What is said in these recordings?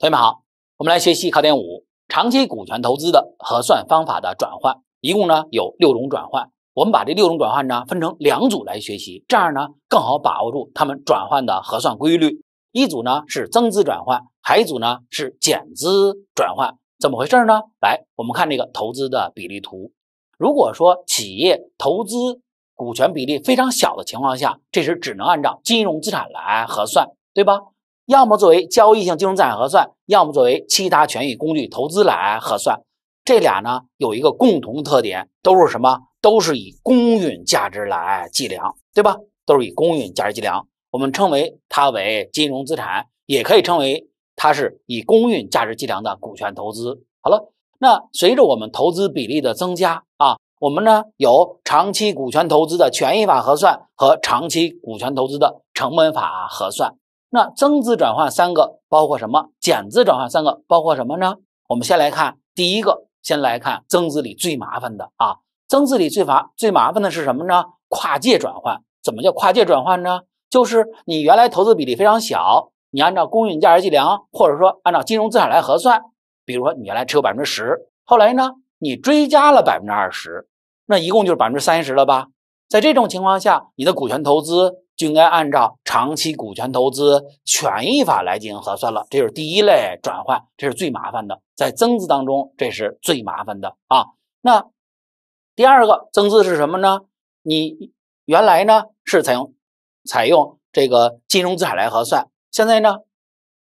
同学们好，我们来学习考点五：长期股权投资的核算方法的转换。一共呢有六种转换，我们把这六种转换呢分成两组来学习，这样呢更好把握住他们转换的核算规律。一组呢是增资转换，还一组呢是减资转换。怎么回事呢？来，我们看这个投资的比例图。如果说企业投资股权比例非常小的情况下，这时只能按照金融资产来核算，对吧？要么作为交易性金融资产核算，要么作为其他权益工具投资来核算。这俩呢有一个共同特点，都是什么？都是以公允价值来计量，对吧？都是以公允价值计量，我们称为它为金融资产，也可以称为它是以公允价值计量的股权投资。好了，那随着我们投资比例的增加啊，我们呢有长期股权投资的权益法核算和长期股权投资的成本法核算。那增资转换三个包括什么？减资转换三个包括什么呢？我们先来看第一个，先来看增资里最麻烦的啊，增资里最麻最麻烦的是什么呢？跨界转换。怎么叫跨界转换呢？就是你原来投资比例非常小，你按照公允价值计量，或者说按照金融资产来核算。比如说你原来持有百分之十，后来呢你追加了百分之二十，那一共就是百分之三十了吧？在这种情况下，你的股权投资。就应该按照长期股权投资权益法来进行核算了，这是第一类转换，这是最麻烦的，在增资当中，这是最麻烦的啊。那第二个增资是什么呢？你原来呢是采用采用这个金融资产来核算，现在呢，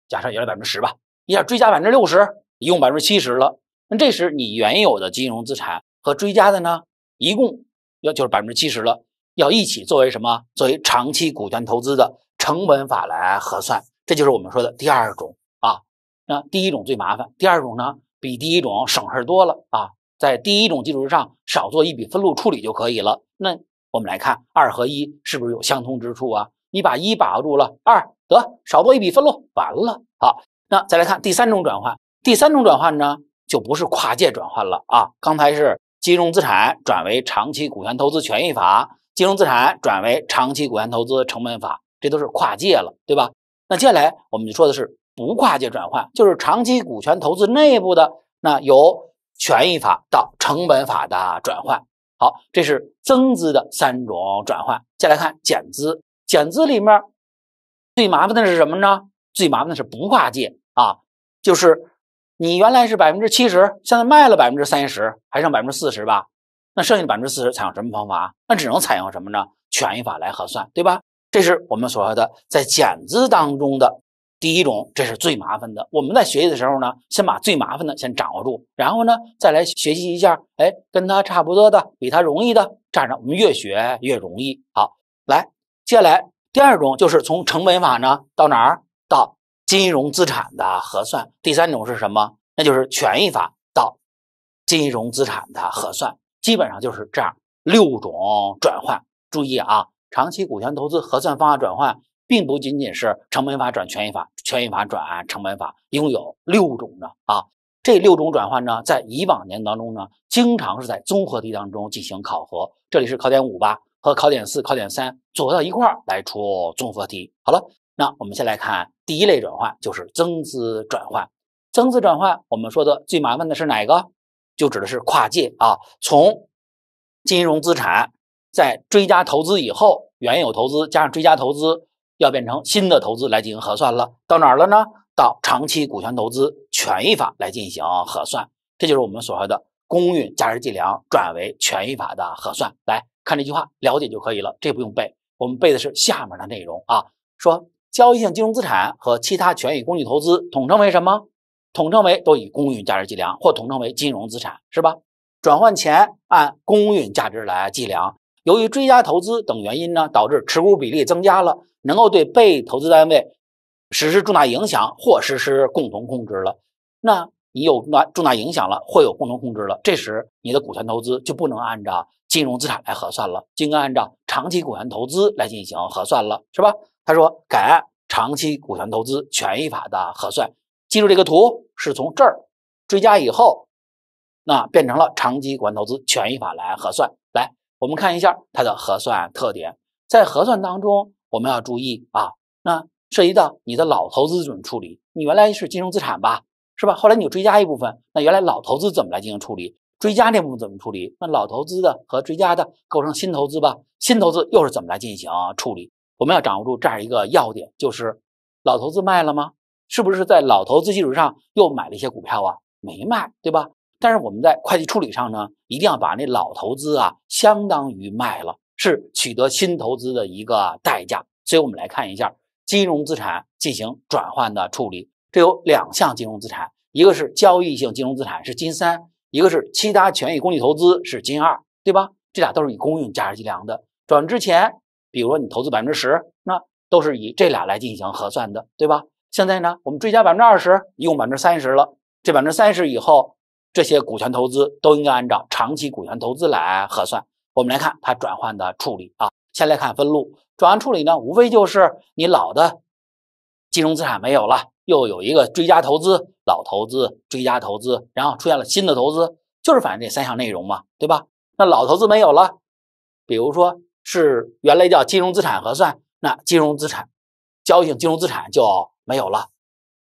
假设原来百分之十吧，你想追加百分之六十，一共百分之七十了。那这时你原有的金融资产和追加的呢，一共要就是百分之七十了。要一起作为什么？作为长期股权投资的成本法来核算，这就是我们说的第二种啊。那第一种最麻烦，第二种呢比第一种省事多了啊。在第一种基础之上少做一笔分录处理就可以了。那我们来看二合一是不是有相通之处啊？你把一把握住了，二得少做一笔分录，完了。好，那再来看第三种转换，第三种转换呢就不是跨界转换了啊。刚才是金融资产转为长期股权投资权益法。金融资产转为长期股权投资成本法，这都是跨界了，对吧？那接下来我们就说的是不跨界转换，就是长期股权投资内部的那由权益法到成本法的转换。好，这是增资的三种转换。再来看减资，减资里面最麻烦的是什么呢？最麻烦的是不跨界啊，就是你原来是百分之七十，现在卖了百分之三十，还剩百分之四十吧。那剩下百分之四十采用什么方法？那只能采用什么呢？权益法来核算，对吧？这是我们所说的在减资当中的第一种，这是最麻烦的。我们在学习的时候呢，先把最麻烦的先掌握住，然后呢再来学习一下，哎，跟它差不多的，比它容易的，这样我们越学越容易。好，来，接下来第二种就是从成本法呢到哪儿？到金融资产的核算。第三种是什么？那就是权益法到金融资产的核算。基本上就是这样六种转换，注意啊，长期股权投资核算方法转换并不仅仅是成本法转权益法，权益法转成本法，一共有六种呢。啊，这六种转换呢，在以往年当中呢，经常是在综合题当中进行考核。这里是考点五吧，和考点四、考点三组合到一块儿来出综合题。好了，那我们先来看第一类转换，就是增资转换。增资转换，我们说的最麻烦的是哪个？就指的是跨界啊，从金融资产在追加投资以后，原有投资加上追加投资要变成新的投资来进行核算了，到哪儿了呢？到长期股权投资权益法来进行核算，这就是我们所说的公允价值计量转为权益法的核算。来看这句话，了解就可以了，这不用背，我们背的是下面的内容啊。说交易性金融资产和其他权益工具投资统称为什么？统称为都以公允价值计量，或统称为金融资产，是吧？转换前按公允价值来计量，由于追加投资等原因呢，导致持股比例增加了，能够对被投资单位实施重大影响或实施共同控制了。那你有大重大影响了，或有共同控制了，这时你的股权投资就不能按照金融资产来核算了，应该按照长期股权投资来进行核算了，是吧？他说改按长期股权投资权益法的核算。记住这个图是从这儿追加以后，那变成了长期股权投资权益法来核算。来，我们看一下它的核算特点。在核算当中，我们要注意啊，那涉及到你的老投资怎么处理？你原来是金融资产吧，是吧？后来你追加一部分，那原来老投资怎么来进行处理？追加那部分怎么处理？那老投资的和追加的构成新投资吧？新投资又是怎么来进行处理？我们要掌握住这样一个要点，就是老投资卖了吗？是不是在老投资基础上又买了一些股票啊？没卖，对吧？但是我们在会计处理上呢，一定要把那老投资啊相当于卖了，是取得新投资的一个代价。所以我们来看一下金融资产进行转换的处理，这有两项金融资产，一个是交易性金融资产是金三，一个是其他权益工具投资是金二，对吧？这俩都是以公允价值计量的。转之前，比如说你投资百分之十，那都是以这俩来进行核算的，对吧？现在呢，我们追加百分之二十，一共百分之三十了。这百分之三十以后，这些股权投资都应该按照长期股权投资来核算。我们来看它转换的处理啊，先来看分录转换处理呢，无非就是你老的金融资产没有了，又有一个追加投资，老投资追加投资，然后出现了新的投资，就是反映这三项内容嘛，对吧？那老投资没有了，比如说是原来叫金融资产核算，那金融资产交易性金融资产就。没有了，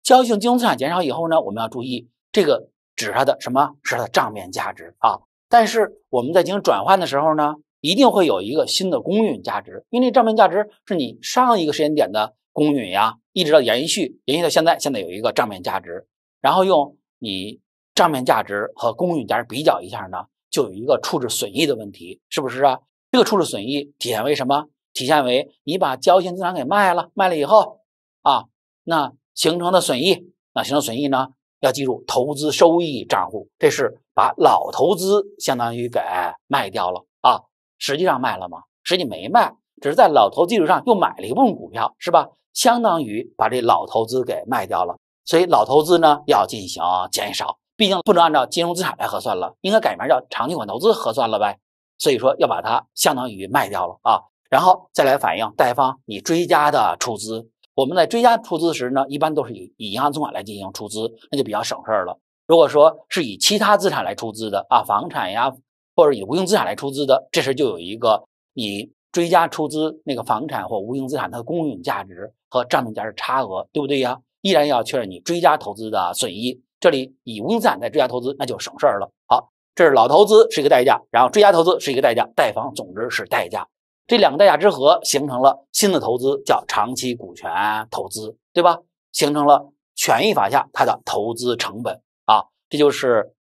交易性金融资产减少以后呢，我们要注意，这个指它的什么是它的账面价值啊？但是我们在进行转换的时候呢，一定会有一个新的公允价值，因为账面价值是你上一个时间点的公允呀，一直到延续，延续到现在，现在有一个账面价值，然后用你账面价值和公允价值比较一下呢，就有一个处置损益的问题，是不是啊？这个处置损益体现为什么？体现为你把交易性资产给卖了，卖了以后。那形成的损益，那形成损益呢？要记入投资收益账户。这是把老投资相当于给卖掉了啊，实际上卖了吗？实际没卖，只是在老投基础上又买了一部分股票，是吧？相当于把这老投资给卖掉了，所以老投资呢要进行减少，毕竟不能按照金融资产来核算了，应该改名叫长期股权投资核算了呗。所以说要把它相当于卖掉了啊，然后再来反映贷方你追加的出资。我们在追加出资时呢，一般都是以以银行存款来进行出资，那就比较省事儿了。如果说是以其他资产来出资的啊，房产呀，或者以无形资产来出资的，这时就有一个你追加出资那个房产或无形资产的公允价值和账面价值差额，对不对呀？依然要确认你追加投资的损益。这里以无形资产在追加投资，那就省事儿了。好，这是老投资是一个代价，然后追加投资是一个代价，贷方总之是代价。这两个代价之和形成了新的投资，叫长期股权投资，对吧？形成了权益法下它的投资成本啊，这就是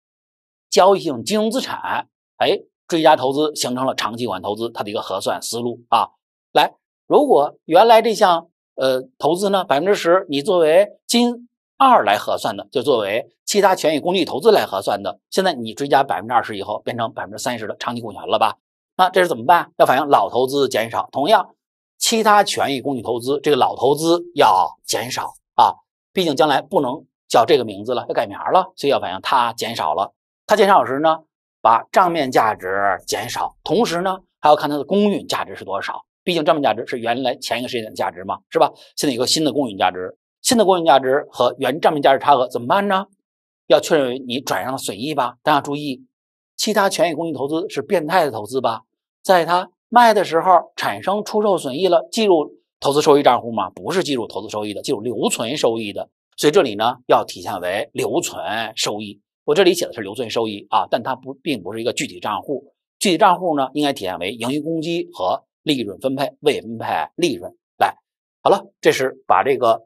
交易性金融资产，哎，追加投资形成了长期股权投资，它的一个核算思路啊。来，如果原来这项呃投资呢百分之十，你作为金二来核算的，就作为其他权益工具投资来核算的，现在你追加百分之二十以后，变成百分之三十的长期股权了吧？那这是怎么办？要反映老投资减少。同样，其他权益工具投资这个老投资要减少啊，毕竟将来不能叫这个名字了，要改名了，所以要反映它减少了。它减少时呢，把账面价值减少，同时呢还要看它的公允价值是多少。毕竟账面价值是原来前一个时间点的价值嘛，是吧？现在有个新的公允价值，新的公允价值和原账面价值差额怎么办呢？要确认为你转让的损益吧。大家注意，其他权益工具投资是变态的投资吧？在它卖的时候产生出售损益了，计入投资收益账户吗？不是计入投资收益的，计入留存收益的。所以这里呢要体现为留存收益。我这里写的是留存收益啊，但它不并不是一个具体账户，具体账户呢应该体现为盈余公积和利润分配未分配利润。来，好了，这是把这个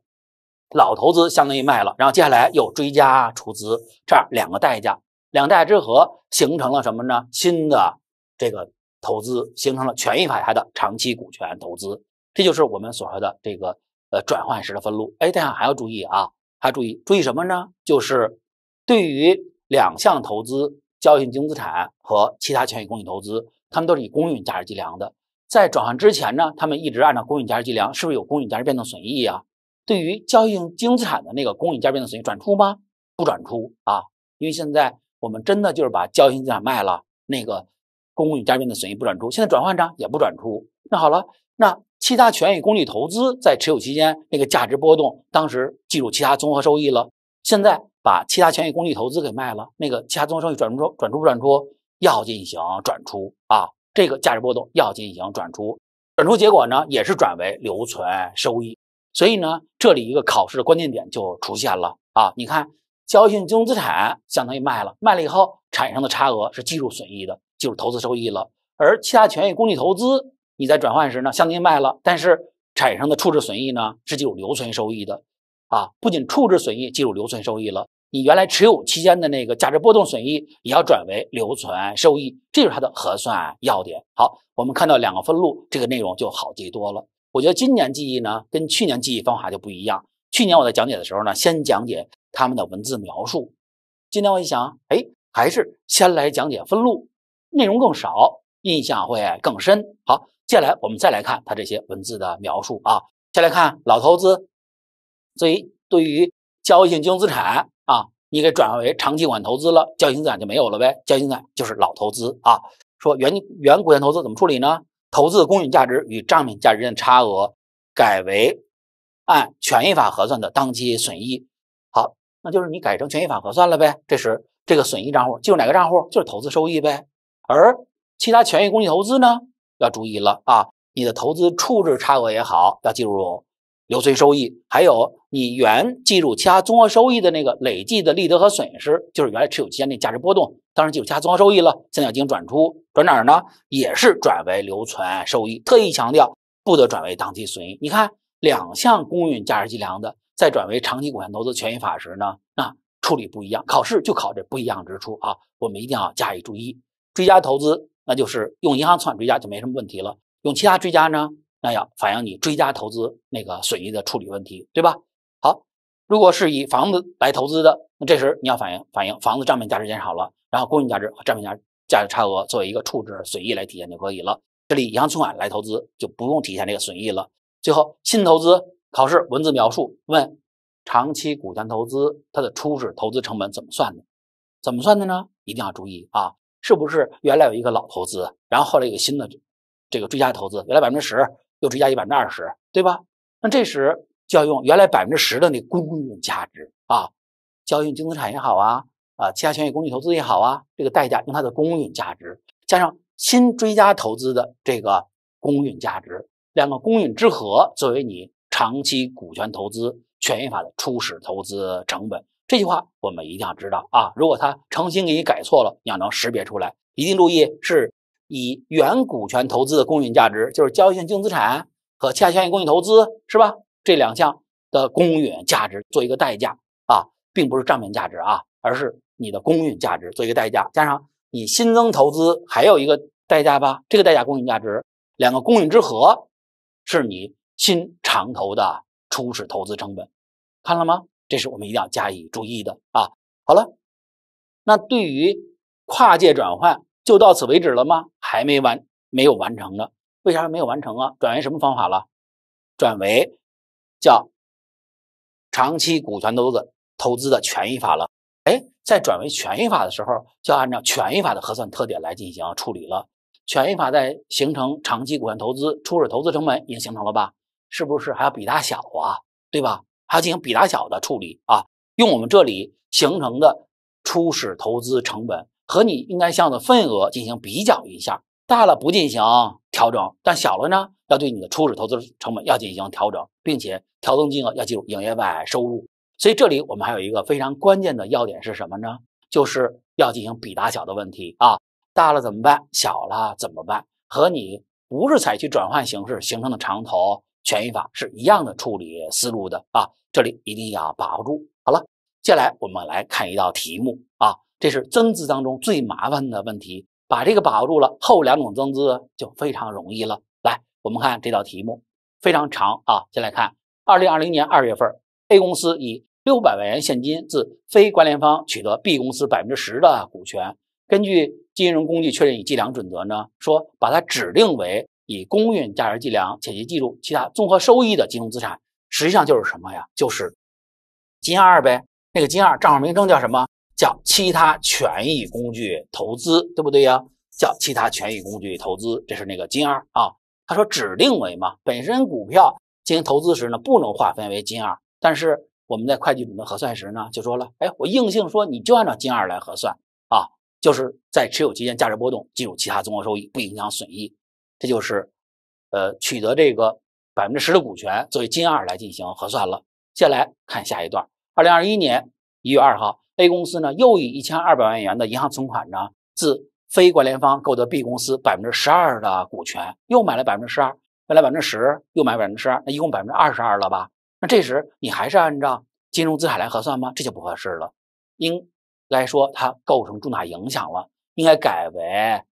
老投资相当于卖了，然后接下来又追加出资，这样两个代价，两代之和形成了什么呢？新的这个。投资形成了权益法下的长期股权投资，这就是我们所说的这个呃转换时的分录。哎，大家还要注意啊，还要注意注意什么呢？就是对于两项投资，交易性净资产和其他权益公允投资，它们都是以公允价值计量的。在转换之前呢，它们一直按照公允价值计量，是不是有公允价值变动损益啊？对于交易性净资产的那个公允价值变动损益，转出吗？不转出啊，因为现在我们真的就是把交易性资产卖了，那个。公允价值变动的损益不转出，现在转换账也不转出。那好了，那其他权益工具投资在持有期间那个价值波动，当时计入其他综合收益了。现在把其他权益工具投资给卖了，那个其他综合收益转出转出不转出？要进行转出啊，这个价值波动要进行转出，转出结果呢也是转为留存收益。所以呢，这里一个考试的关键点就出现了啊，你看交易性金融资产相当于卖了，卖了以后产生的差额是计入损益的。就是投资收益了，而其他权益工具投资，你在转换时呢，现金卖了，但是产生的处置损益呢，是计入留存收益的，啊，不仅处置损益计入留存收益了，你原来持有期间的那个价值波动损益也要转为留存收益，这就是它的核算要点。好，我们看到两个分录，这个内容就好记多了。我觉得今年记忆呢，跟去年记忆方法就不一样。去年我在讲解的时候呢，先讲解他们的文字描述，今天我一想，哎，还是先来讲解分录。内容更少，印象会更深。好，接下来我们再来看他这些文字的描述啊。先来看老投资，所以对于交易性金融资产啊，你给转化为长期股权投资了，交易性资产就没有了呗。交易性资产就是老投资啊。说原原股权投资怎么处理呢？投资公允价值与账面价值的差额，改为按权益法核算的当期损益。好，那就是你改成权益法核算了呗。这是这个损益账户进入哪个账户？就是投资收益呗。而其他权益工具投资呢，要注意了啊！你的投资处置差额也好，要计入留存收益；还有你原计入其他综合收益的那个累计的利得和损失，就是原来持有期间那价值波动，当然计入其他综合收益了。三角形转出转哪儿呢？也是转为留存收益。特意强调，不得转为当期损益。你看，两项公允价值计量的再转为长期股权投资权益法时呢，那处理不一样。考试就考这不一样之处啊，我们一定要加以注意。追加投资，那就是用银行存款追加就没什么问题了。用其他追加呢，那要反映你追加投资那个损益的处理问题，对吧？好，如果是以房子来投资的，那这时你要反映反映房子账面价值减少了，然后公允价值和账面价价值差额作为一个处置损益来体现就可以了。这里银行存款来投资就不用体现这个损益了。最后，新投资考试文字描述问长期股权投资它的初始投资成本怎么算的？怎么算的呢？一定要注意啊！是不是原来有一个老投资，然后后来有个新的，这个追加投资，原来百分之十，又追加一百分之二十，对吧？那这时就要用原来百分之十的那公允价值啊，交易净金资产也好啊，啊，其他权益工具投资也好啊，这个代价用它的公允价值，加上新追加投资的这个公允价值，两个公允之和作为你长期股权投资权益法的初始投资成本。这句话我们一定要知道啊！如果他诚心给你改错了，你要能识别出来。一定注意，是以原股权投资的公允价值，就是交易性净资产和其他相应公允投资，是吧？这两项的公允价值做一个代价啊，并不是账面价值啊，而是你的公允价值做一个代价，加上你新增投资还有一个代价吧？这个代价公允价值，两个公允之和，是你新长投的初始投资成本。看了吗？这是我们一定要加以注意的啊！好了，那对于跨界转换就到此为止了吗？还没完，没有完成呢。为啥没有完成啊？转为什么方法了？转为叫长期股权投资投资的权益法了。哎，在转为权益法的时候，就要按照权益法的核算特点来进行处理了。权益法在形成长期股权投资初始投资成本已经形成了吧？是不是还要比大小啊？对吧？还要进行比大小的处理啊，用我们这里形成的初始投资成本和你应该享的份额进行比较一下，大了不进行调整，但小了呢，要对你的初始投资成本要进行调整，并且调动金额要计入营业外收入。所以这里我们还有一个非常关键的要点是什么呢？就是要进行比大小的问题啊，大了怎么办？小了怎么办？和你不是采取转换形式形成的长投。权益法是一样的处理思路的啊，这里一定要把握住。好了，接下来我们来看一道题目啊，这是增资当中最麻烦的问题，把这个把握住了，后两种增资就非常容易了。来，我们看这道题目，非常长啊，先来看，二零二零年二月份，A 公司以六百万元现金自非关联方取得 B 公司百分之十的股权，根据金融工具确认与计量准则呢，说把它指定为。以公允价值计量且其计入其他综合收益的金融资产，实际上就是什么呀？就是金二呗。那个金二账号名称叫什么？叫其他权益工具投资，对不对呀？叫其他权益工具投资，这是那个金二啊。他说指定为嘛？本身股票进行投资时呢，不能划分为金二，但是我们在会计准则核算时呢，就说了，哎，我硬性说你就按照金二来核算啊，就是在持有期间价值波动计入其他综合收益，不影响损益。这就是，呃，取得这个百分之十的股权作为金二来进行核算了。接下来看下一段，二零二一年一月二号，A 公司呢又以一千二百万元的银行存款呢，自非关联方购得 B 公司百分之十二的股权，又买了百分之十二，买了百分之十，又买百分之十二，那一共百分之二十二了吧？那这时你还是按照金融资产来核算吗？这就不合适了，应该说它构成重大影响了，应该改为。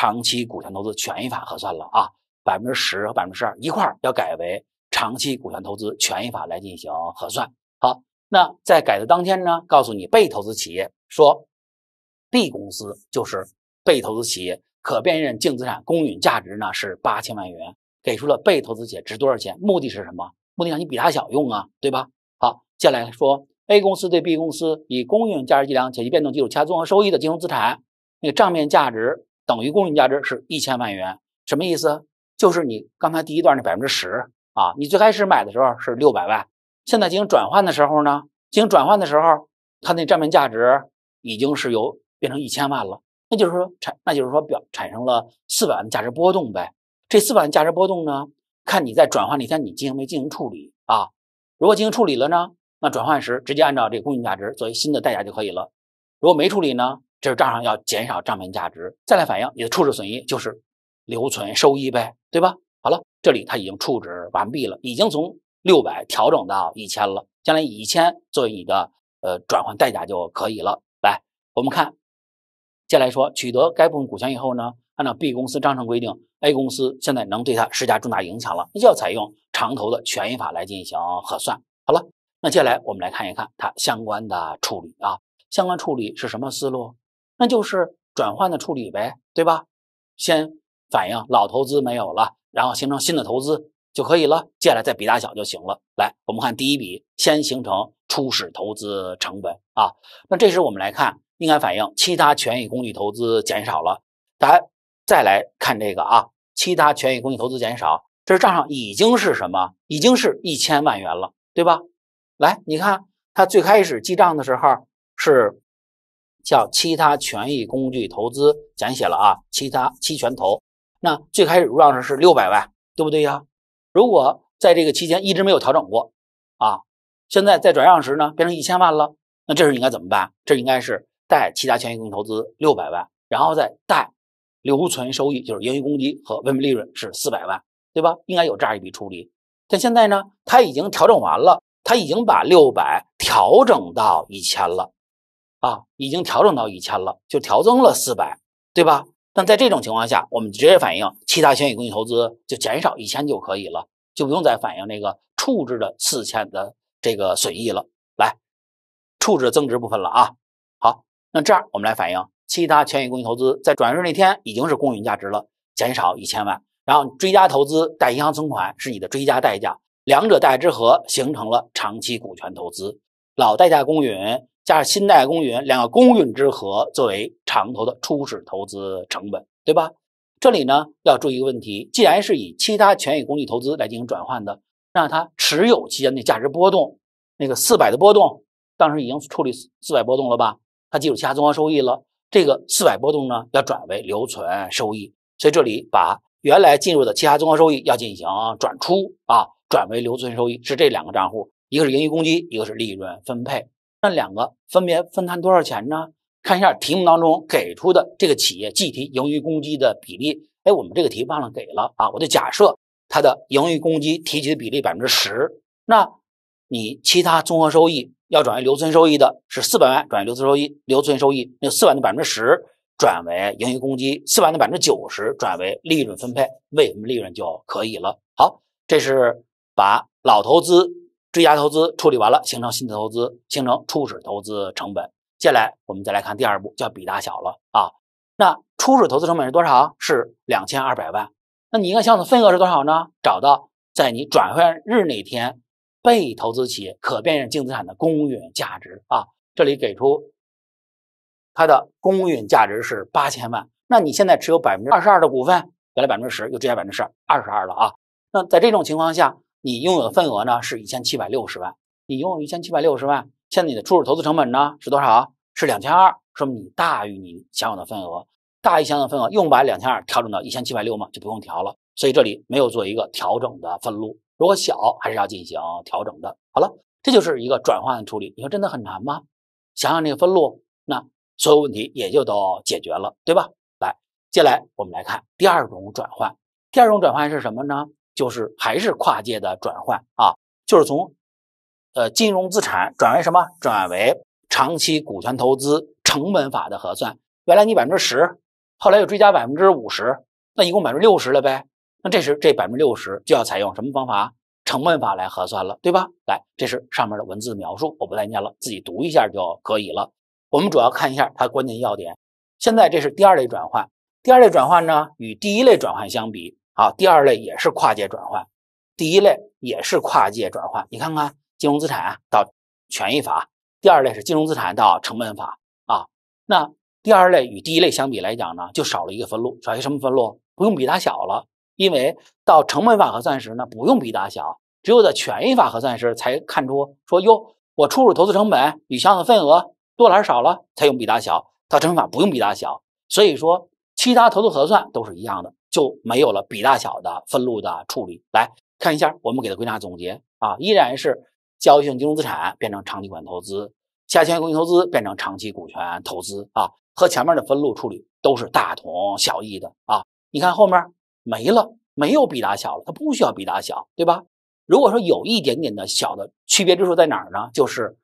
长期股权投资权益法核算了啊，百分之十和百分之十二一块要改为长期股权投资权益法来进行核算。好，那在改的当天呢，告诉你被投资企业说，B 公司就是被投资企业可辨认净资产公允价值呢是八千万元，给出了被投资企业值多少钱，目的是什么？目的让你比它小用啊，对吧？好，接下来说 A 公司对 B 公司以公允价值计量且其变动计入其他综合收益的金融资产，那个账面价值。等于公允价值是一千万元，什么意思？就是你刚才第一段那百分之十啊，你最开始买的时候是六百万，现在进行转换的时候呢，进行转换的时候，它那账面价值已经是由变成一千万了，那就是说产，那就是说表产生了四百万价值波动呗。这四百万价值波动呢，看你在转换那天你进行没进行处理啊？如果进行处理了呢，那转换时直接按照这个公允价值作为新的代价就可以了。如果没处理呢？这是账上要减少账面价值，再来反映你的处置损益，就是留存收益呗，对吧？好了，这里它已经处置完毕了，已经从六百调整到一千了，将来以一千作为你的呃转换代价就可以了。来，我们看，接下来说取得该部分股权以后呢，按照 B 公司章程规定，A 公司现在能对它施加重大影响了，那就要采用长投的权益法来进行核算。好了，那接下来我们来看一看它相关的处理啊，相关处理是什么思路？那就是转换的处理呗，对吧？先反映老投资没有了，然后形成新的投资就可以了，接下来再比大小就行了。来，我们看第一笔，先形成初始投资成本啊。那这时我们来看，应该反映其他权益工具投资减少了。来，再来看这个啊，其他权益工具投资减少，这账上已经是什么？已经是一千万元了，对吧？来，你看它最开始记账的时候是。叫其他权益工具投资简写了啊，其他期权投，那最开始入账时是六百万，对不对呀？如果在这个期间一直没有调整过，啊，现在在转让时呢变成一千万了，那这时候应该怎么办？这应该是贷其他权益工具投资六百万，然后再贷留存收益，就是盈余公积和未利润是四百万，对吧？应该有这样一笔处理。但现在呢，他已经调整完了，他已经把六百调整到一千了。啊，已经调整到一千了，就调增了四百，对吧？但在这种情况下，我们直接反映其他权益工具投资就减少一千就可以了，就不用再反映那个处置的四千的这个损益了。来，处置增值部分了啊。好，那这样我们来反映其他权益工具投资，在转入那天已经是公允价值了，减少一千万，然后追加投资带银行存款是你的追加代价，两者代之和形成了长期股权投资，老代价公允。加上新贷公允两个公允之和作为长投的初始投资成本，对吧？这里呢要注意一个问题，既然是以其他权益工具投资来进行转换的，那它持有期间的价值波动，那个四百的波动，当时已经处理四百波动了吧？它计入其他综合收益了。这个四百波动呢要转为留存收益，所以这里把原来进入的其他综合收益要进行转出啊，转为留存收益，是这两个账户，一个是盈余公积，一个是利润分配。那两个分别分摊多少钱呢？看一下题目当中给出的这个企业计提盈余公积的比例。哎，我们这个题忘了给了啊！我就假设它的盈余公积提取的比例百分之十。那，你其他综合收益要转为留存收益的是四百万，转为留存收益，留存收益那四万的百分之十转为盈余公积，四万的百分之九十转为利润分配。为什么利润就可以了？好，这是把老投资。质押投资处理完了，形成新的投资，形成初始投资成本。接下来我们再来看第二步，叫比大小了啊。那初始投资成本是多少？是两千二百万。那你应该享的份额是多少呢？找到在你转换日那天，被投资企业可辨认净资产的公允价值啊。这里给出它的公允价值是八千万。那你现在持有百分之二十二的股份，原来百分之十，又追加百分之二二十二了啊。那在这种情况下。你拥有的份额呢是一千七百六十万，你拥有一千七百六十万，现在你的初始投资成本呢是多少？是两千二，说明你大于你享有的份额，大于享有的份额，用把两千二调整到一千七百六嘛，就不用调了，所以这里没有做一个调整的分录。如果小还是要进行调整的。好了，这就是一个转换的处理。你说真的很难吗？想想这个分录，那所有问题也就都解决了，对吧？来，接下来我们来看第二种转换，第二种转换是什么呢？就是还是跨界的转换啊，就是从，呃，金融资产转为什么？转为长期股权投资成本法的核算。原来你百分之十，后来又追加百分之五十，那一共百分之六十了呗？那这时这百分之六十就要采用什么方法成本法来核算了，对吧？来，这是上面的文字描述，我不再念了，自己读一下就可以了。我们主要看一下它关键要点。现在这是第二类转换，第二类转换呢与第一类转换相比。好，第二类也是跨界转换，第一类也是跨界转换。你看看，金融资产到权益法，第二类是金融资产到成本法啊。那第二类与第一类相比来讲呢，就少了一个分路，少一个什么分路？不用比大小了，因为到成本法核算时呢，不用比大小，只有在权益法核算时才看出说，哟，我初始投资成本与相应份额多还是少了，才用比大小。到成本法不用比大小，所以说其他投资核算都是一样的。就没有了比大小的分录的处理，来看一下，我们给它归纳总结啊，依然是交易性金融资产变成长期股权投资，债权性投资变成长期股权投资啊，和前面的分录处理都是大同小异的啊。你看后面没了，没有比大小了，它不需要比大小，对吧？如果说有一点点的小的区别之处在哪儿呢？就是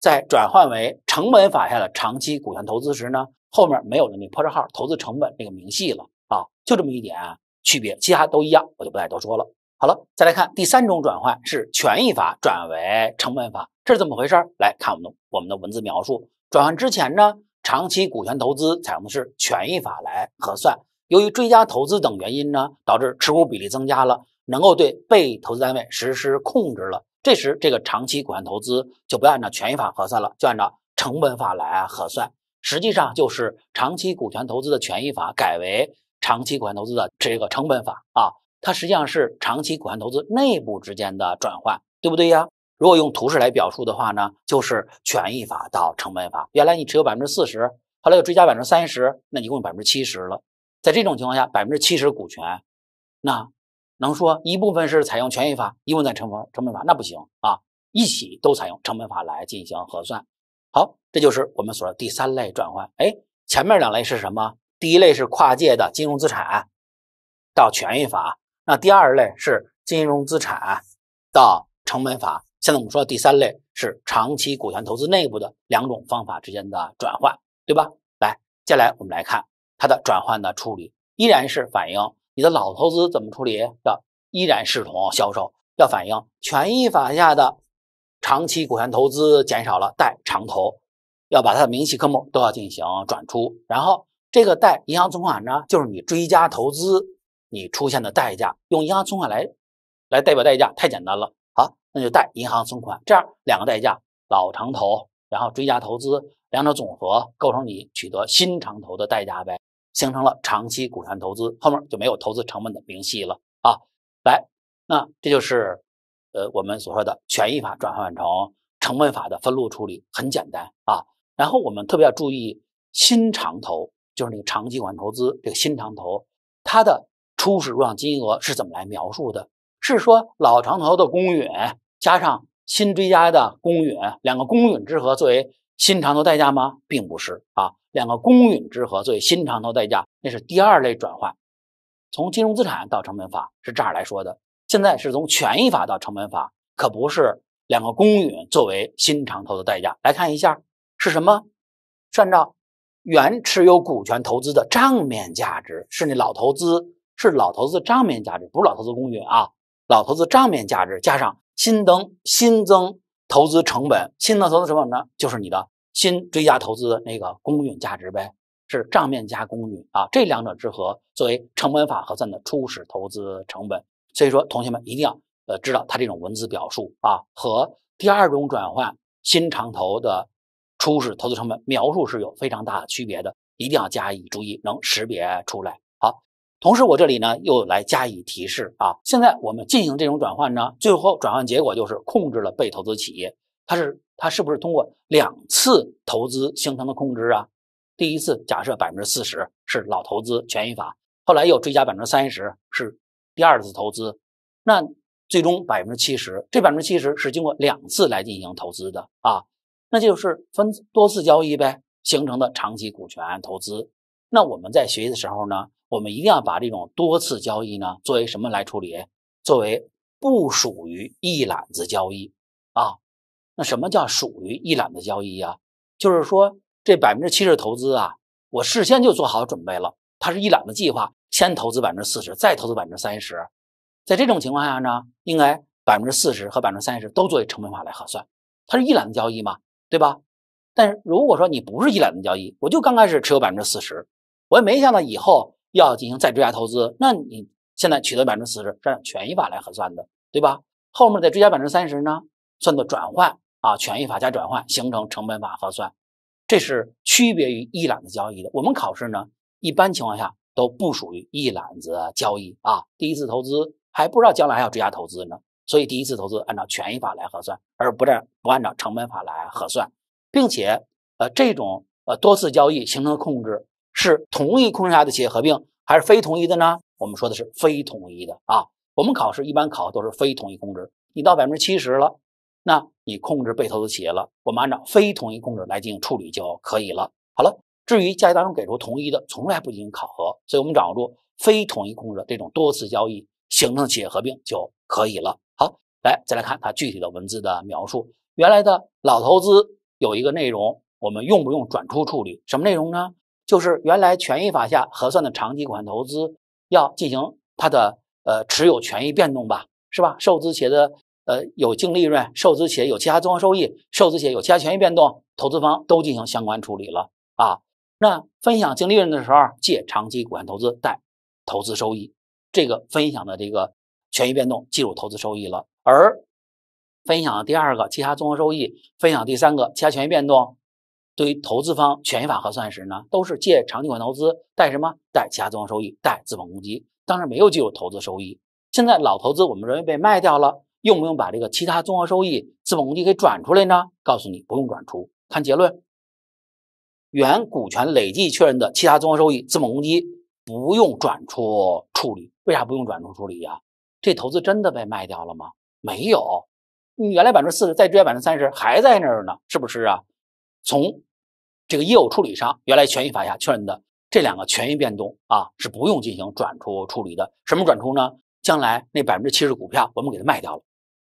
在转换为成本法下的长期股权投资时呢，后面没有那破折号，投资成本这个明细了。啊，就这么一点区别，其他都一样，我就不再多说了。好了，再来看第三种转换是权益法转为成本法，这是怎么回事？来看我们我们的文字描述。转换之前呢，长期股权投资采用的是权益法来核算，由于追加投资等原因呢，导致持股比例增加了，能够对被投资单位实施控制了，这时这个长期股权投资就不按照权益法核算了，就按照成本法来核算。实际上就是长期股权投资的权益法改为。长期股权投资的这个成本法啊，它实际上是长期股权投资内部之间的转换，对不对呀？如果用图示来表述的话呢，就是权益法到成本法。原来你持有百分之四十，后来又追加百分之三十，那一共百分之七十了。在这种情况下，百分之七十股权，那能说一部分是采用权益法，一部分采用成本成本法？那不行啊，一起都采用成本法来进行核算。好，这就是我们所说第三类转换。哎，前面两类是什么？第一类是跨界的金融资产到权益法，那第二类是金融资产到成本法。现在我们说第三类是长期股权投资内部的两种方法之间的转换，对吧？来，接下来我们来看它的转换的处理，依然是反映你的老投资怎么处理，叫依然视同销售，要反映权益法下的长期股权投资减少了，贷长投，要把它的明细科目都要进行转出，然后。这个贷银行存款呢，就是你追加投资，你出现的代价，用银行存款来，来代表代价太简单了啊，那就贷银行存款，这样两个代价老长投，然后追加投资，两者总和构成你取得新长投的代价呗，形成了长期股权投资，后面就没有投资成本的明细了啊，来，那这就是，呃，我们所说的权益法转换成成本法的分录处理很简单啊，然后我们特别要注意新长投。就是那个长期股权投资，这个新长投，它的初始入账金额是怎么来描述的？是说老长投的公允加上新追加的公允两个公允之和作为新长投代价吗？并不是啊，两个公允之和作为新长投代价，那是第二类转换，从金融资产到成本法是这样来说的。现在是从权益法到成本法，可不是两个公允作为新长投的代价。来看一下是什么，是按照原持有股权投资的账面价值是那老投资，是老投资账面价值，不是老投资公允啊。老投资账面价值加上新增新增投资成本，新增投资成本呢，就是你的新追加投资那个公允价值呗，是账面加公允啊，这两者之和作为成本法核算的初始投资成本。所以说，同学们一定要呃知道它这种文字表述啊，和第二种转换新长投的。初始投资成本描述是有非常大的区别的，一定要加以注意，能识别出来。好，同时我这里呢又来加以提示啊。现在我们进行这种转换呢，最后转换结果就是控制了被投资企业，它是它是不是通过两次投资形成的控制啊？第一次假设百分之四十是老投资权益法，后来又追加百分之三十是第二次投资，那最终百分之七十，这百分之七十是经过两次来进行投资的啊。那就是分多次交易呗，形成的长期股权投资。那我们在学习的时候呢，我们一定要把这种多次交易呢，作为什么来处理？作为不属于一揽子交易啊。那什么叫属于一揽子交易呀？就是说这百分之七十投资啊，我事先就做好准备了，它是一揽子计划，先投资百分之四十，再投资百分之三十。在这种情况下呢，应该百分之四十和百分之三十都作为成本法来核算，它是一揽子交易吗？对吧？但是如果说你不是一揽子交易，我就刚开始持有百分之四十，我也没想到以后要进行再追加投资，那你现在取得百分之四十是权益法来核算的，对吧？后面再追加百分之三十呢，算作转换啊，权益法加转换形成成本法核算，这是区别于一揽子交易的。我们考试呢，一般情况下都不属于一揽子交易啊，第一次投资还不知道将来还要追加投资呢。所以第一次投资按照权益法来核算，而不占不按照成本法来核算，并且，呃，这种呃多次交易形成的控制是同一控制下的企业合并还是非同一的呢？我们说的是非同一的啊。我们考试一般考的都是非同一控制，你到百分之七十了，那你控制被投资企业了，我们按照非同一控制来进行处理就可以了。好了，至于交易当中给出同一的，从来不进行考核，所以我们掌握住非同一控制这种多次交易形成企业合并就可以了。好，来再来看它具体的文字的描述。原来的老投资有一个内容，我们用不用转出处理？什么内容呢？就是原来权益法下核算的长期股权投资，要进行它的呃持有权益变动吧，是吧？受资企业的呃有净利润，受资企业有其他综合收益，受资企业有其他权益变动，投资方都进行相关处理了啊。那分享净利润的时候，借长期股权投资，贷投资收益，这个分享的这个。权益变动计入投资收益了，而分享第二个其他综合收益，分享第三个其他权益变动，对于投资方权益法核算时呢，都是借长期股权投资，贷什么？贷其他综合收益，贷资本公积，当然没有计入投资收益。现在老投资我们认为被卖掉了，用不用把这个其他综合收益、资本公积给转出来呢？告诉你不用转出。看结论，原股权累计确认的其他综合收益、资本公积不用转出处理，为啥不用转出处理呀？这投资真的被卖掉了吗？没有，你原来百分之四十，再追加百分之三十，还在那儿呢，是不是啊？从这个业务处理上，原来权益法下确认的这两个权益变动啊，是不用进行转出处理的。什么转出呢？将来那百分之七十股票，我们给它卖掉了，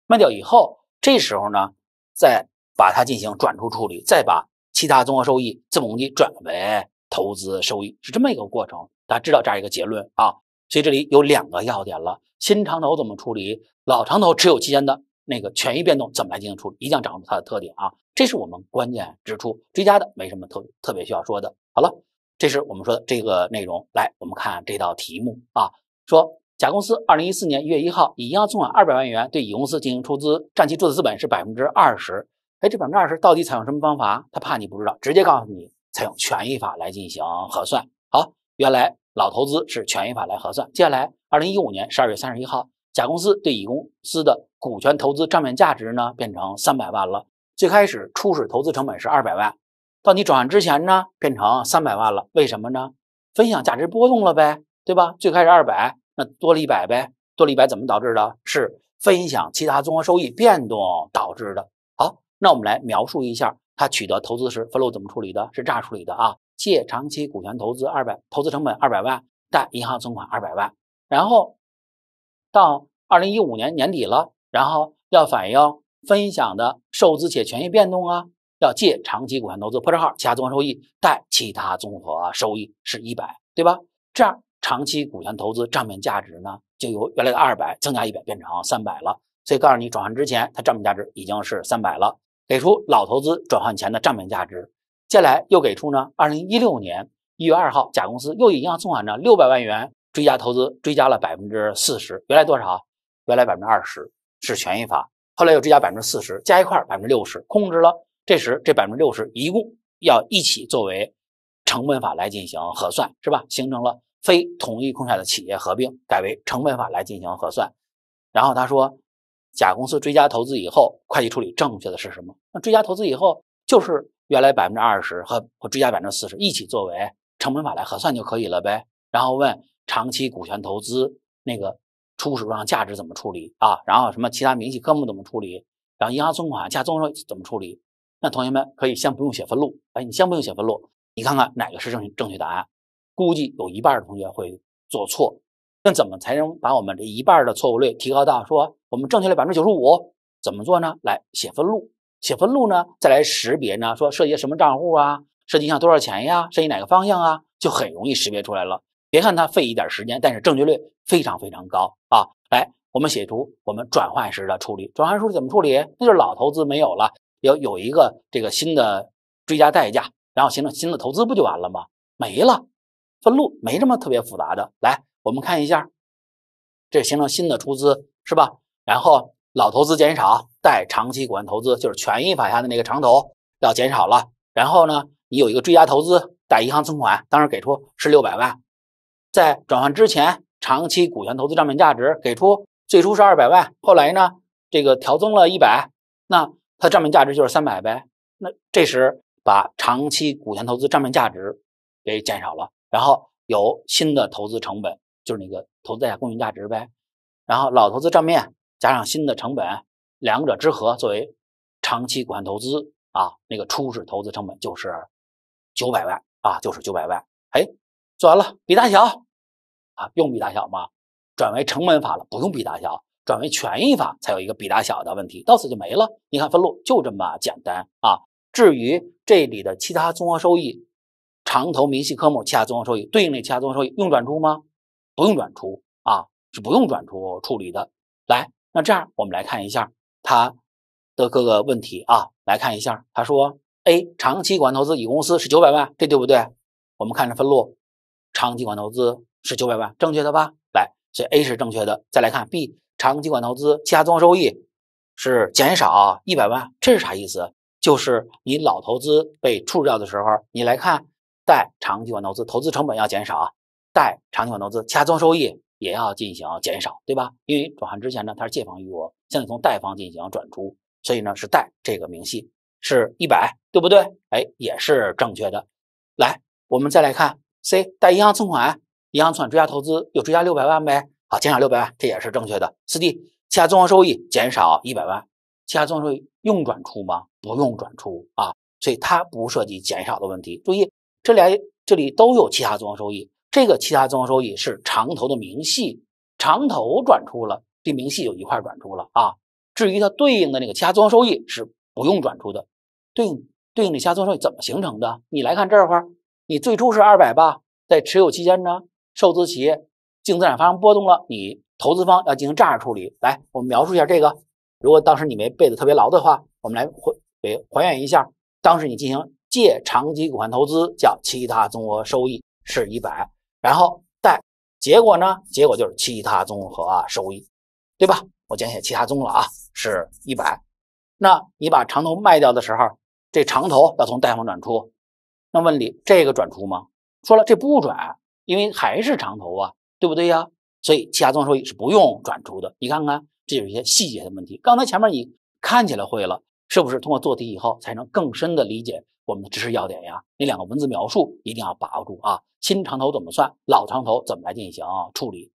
卖掉以后，这时候呢，再把它进行转出处理，再把其他综合收益、资本公积转为投资收益，是这么一个过程。大家知道这样一个结论啊。所以这里有两个要点了：新长投怎么处理，老长投持有期间的那个权益变动怎么来进行处理，一定要掌握住它的特点啊！这是我们关键之出追加的，没什么特特别需要说的。好了，这是我们说的这个内容。来，我们看这道题目啊，说甲公司二零一四年一月一号以银行存款二百万元对乙公司进行出资，占其注册资本是百分之二十。哎，这百分之二十到底采用什么方法？他怕你不知道，直接告诉你采用权益法来进行核算。好，原来。老投资是权益法来核算。接下来，二零一五年十二月三十一号，甲公司对乙公司的股权投资账面价值呢变成三百万了。最开始初始投资成本是二百万，到你转让之前呢变成三百万了。为什么呢？分享价值波动了呗，对吧？最开始二百，那多了一百呗，多了一百怎么导致的？是分享其他综合收益变动导致的。好，那我们来描述一下他取得投资时分录怎么处理的，是咋处理的啊？借长期股权投资二百，投资成本二百万，贷银行存款二百万。然后到二零一五年年底了，然后要反映分享的受资且权益变动啊，要借长期股权投资，破折号其他综合收益，贷其他综合收益是一百，对吧？这样长期股权投资账面价值呢，就由原来的二百增加一百变成三百了。所以告诉你转换之前它账面价值已经是三百了。给出老投资转换前的账面价值。接下来又给出呢，二零一六年一月二号，甲公司又以银行存款呢六百万元追加投资，追加了百分之四十。原来多少？原来百分之二十是权益法，后来又追加百分之四十，加一块百分之六十，控制了。这时这百分之六十一共要一起作为成本法来进行核算，是吧？形成了非同一控下的企业合并，改为成本法来进行核算。然后他说，甲公司追加投资以后，会计处理正确的是什么？那追加投资以后就是。原来百分之二十和和追加百分之四十一起作为成本法来核算就可以了呗。然后问长期股权投资那个初始入账价值怎么处理啊？然后什么其他明细科目怎么处理？然后银行存款加综合怎么处理？那同学们可以先不用写分录，哎，你先不用写分录，你看看哪个是正正确答案？估计有一半的同学会做错。那怎么才能把我们这一半的错误率提高到说我们正确率百分之九十五？怎么做呢？来写分录。写分录呢，再来识别呢，说涉及什么账户啊，涉及像多少钱呀，涉及哪个方向啊，就很容易识别出来了。别看它费一点时间，但是正确率非常非常高啊。来，我们写出我们转换时的处理，转换处理怎么处理？那就是老投资没有了，要有一个这个新的追加代价，然后形成新的投资，不就完了吗？没了，分录没这么特别复杂的。来，我们看一下，这形成新的出资是吧？然后。老投资减少，带长期股权投资就是权益法下的那个长投要减少了。然后呢，你有一个追加投资，带银行存款，当时给出是六百万，在转换之前，长期股权投资账面价值给出最初是二百万，后来呢这个调增了一百，那它账面价值就是三百呗。那这时把长期股权投资账面价值给减少了，然后有新的投资成本，就是那个投资加公允价值呗，然后老投资账面。加上新的成本，两者之和作为长期股权投资啊，那个初始投资成本就是九百万啊，就是九百万。哎，做完了，比大小啊，用比大小吗？转为成本法了，不用比大小，转为权益法才有一个比大小的问题。到此就没了。你看分录就这么简单啊。至于这里的其他综合收益，长投明细科目其他综合收益对应那其他综合收益用转出吗？不用转出啊，是不用转出处理的，来。那这样，我们来看一下他的各个问题啊，来看一下，他说：A 长期股权投资乙公司是九百万，这对不对？我们看着分录，长期股权投资是九百万，正确的吧？来，所以 A 是正确的。再来看 B 长期股权投资其他综合收益是减少一百万，这是啥意思？就是你老投资被处置掉的时候，你来看，贷长期股权投资投资成本要减少，贷长期股权投资其他综收益。也要进行减少，对吧？因为转换之前呢，它是借方余额，现在从贷方进行转出，所以呢是贷这个明细是一百，对不对？哎，也是正确的。来，我们再来看 C，贷银行存款，银行存款追加投资又追加六百万呗，好，减少六百万，这也是正确的。四 D，其他综合收益减少一百万，其他综合收益用转出吗？不用转出啊，所以它不涉及减少的问题。注意，这里这里都有其他综合收益。这个其他综合收益是长投的明细，长投转出了，这明细就一块转出了啊。至于它对应的那个其他综合收益是不用转出的，对应对应的其他综合收益怎么形成的？你来看这块，你最初是二百吧，在持有期间呢，受资企业净资产发生波动了，你投资方要进行账处理。来，我们描述一下这个，如果当时你没背得特别牢的话，我们来回还原一下，当时你进行借长期股权投资，叫其他综合收益是一百。然后贷，结果呢？结果就是其他综合收益，对吧？我讲讲其他综了啊，是一百。那你把长头卖掉的时候，这长头要从贷方转出。那问你这个转出吗？说了这不转，因为还是长头啊，对不对呀？所以其他综合收益是不用转出的。你看看这就是一些细节的问题。刚才前面你看起来会了，是不是通过做题以后才能更深的理解？我们的知识要点呀，那两个文字描述一定要把握住啊。新长头怎么算，老长头怎么来进行处理？